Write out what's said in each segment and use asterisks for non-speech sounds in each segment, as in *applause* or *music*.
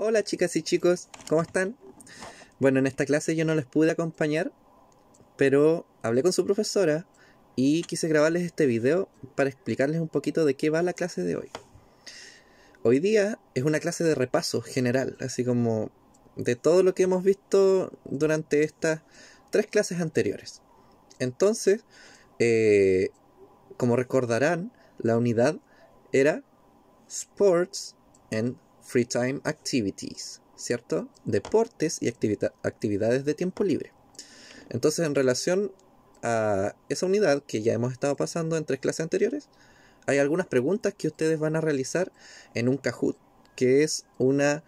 Hola chicas y chicos, ¿cómo están? Bueno, en esta clase yo no les pude acompañar, pero hablé con su profesora y quise grabarles este video para explicarles un poquito de qué va la clase de hoy. Hoy día es una clase de repaso general, así como de todo lo que hemos visto durante estas tres clases anteriores. Entonces, eh, como recordarán, la unidad era Sports and Free Time Activities, ¿cierto? Deportes y actividades de tiempo libre. Entonces, en relación a esa unidad que ya hemos estado pasando en tres clases anteriores, hay algunas preguntas que ustedes van a realizar en un Kahoot, que es una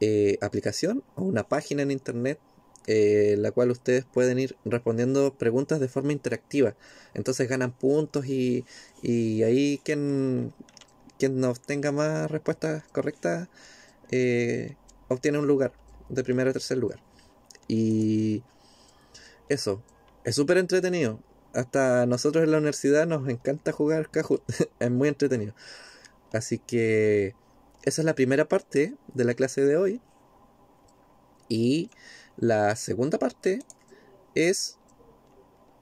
eh, aplicación o una página en internet en eh, la cual ustedes pueden ir respondiendo preguntas de forma interactiva. Entonces ganan puntos y, y ahí quien quien no obtenga más respuestas correctas eh, obtiene un lugar, de primero a tercer lugar. Y eso, es súper entretenido. Hasta nosotros en la universidad nos encanta jugar Kahoot, *laughs* es muy entretenido. Así que esa es la primera parte de la clase de hoy. Y la segunda parte es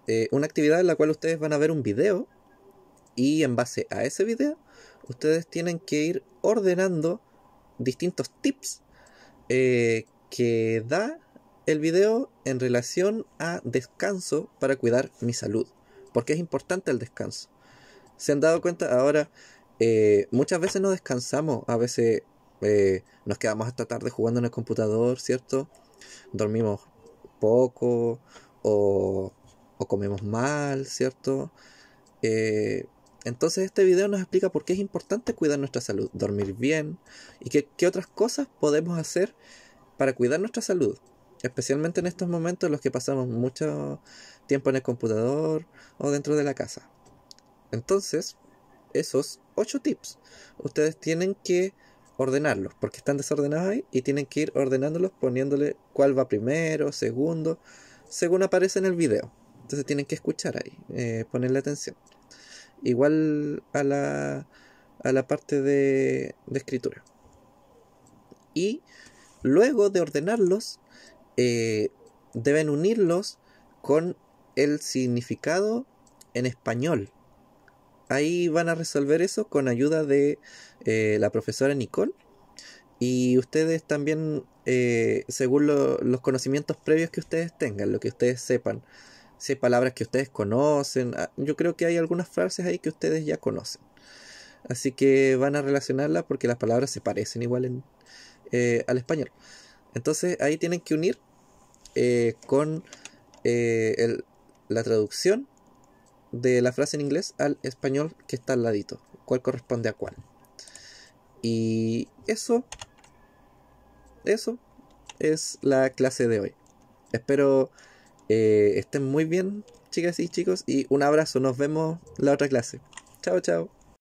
eh, una actividad en la cual ustedes van a ver un video y en base a ese video ustedes tienen que ir ordenando distintos tips eh, que da el video en relación a descanso para cuidar mi salud. Porque es importante el descanso. Se han dado cuenta ahora, eh, muchas veces no descansamos, a veces eh, nos quedamos hasta tarde jugando en el computador, ¿cierto? Dormimos poco o, o comemos mal, ¿cierto? Eh, entonces este video nos explica por qué es importante cuidar nuestra salud, dormir bien y qué, otras cosas podemos hacer para cuidar nuestra salud. Especialmente en estos momentos en los que pasamos mucho tiempo en el computador o dentro de la casa. Entonces, esos 8 tips, ustedes tienen que ordenarlos, porque están desordenados ahí y tienen que ir ordenándolos poniéndole cuál va primero, segundo, según aparece en el video. Entonces tienen que escuchar ahí, eh, ponerle atención igual a la, a la parte de, escritura. Y luego de ordenarlos, eh, deben unirlos con el significado en español. Ahí van a resolver eso con ayuda de eh, la profesora Nicole. Y ustedes también, eh, según los conocimientos previos que ustedes tengan, lo que ustedes sepan, si hay palabras que ustedes conocen. Ah, yo creo que hay algunas frases ahí que ustedes ya conocen. Así que van a relacionarlas porque las palabras se parecen igual en, eh, al español. Entonces ahí tienen que unir eh, con eh, la traducción de la frase en inglés al español que está al ladito, cuál corresponde a cuál. Y eso, eso es la clase de hoy. Espero eh, estén muy bien, chicas y chicos, y un abrazo. Nos vemos la otra clase. Chao, chao.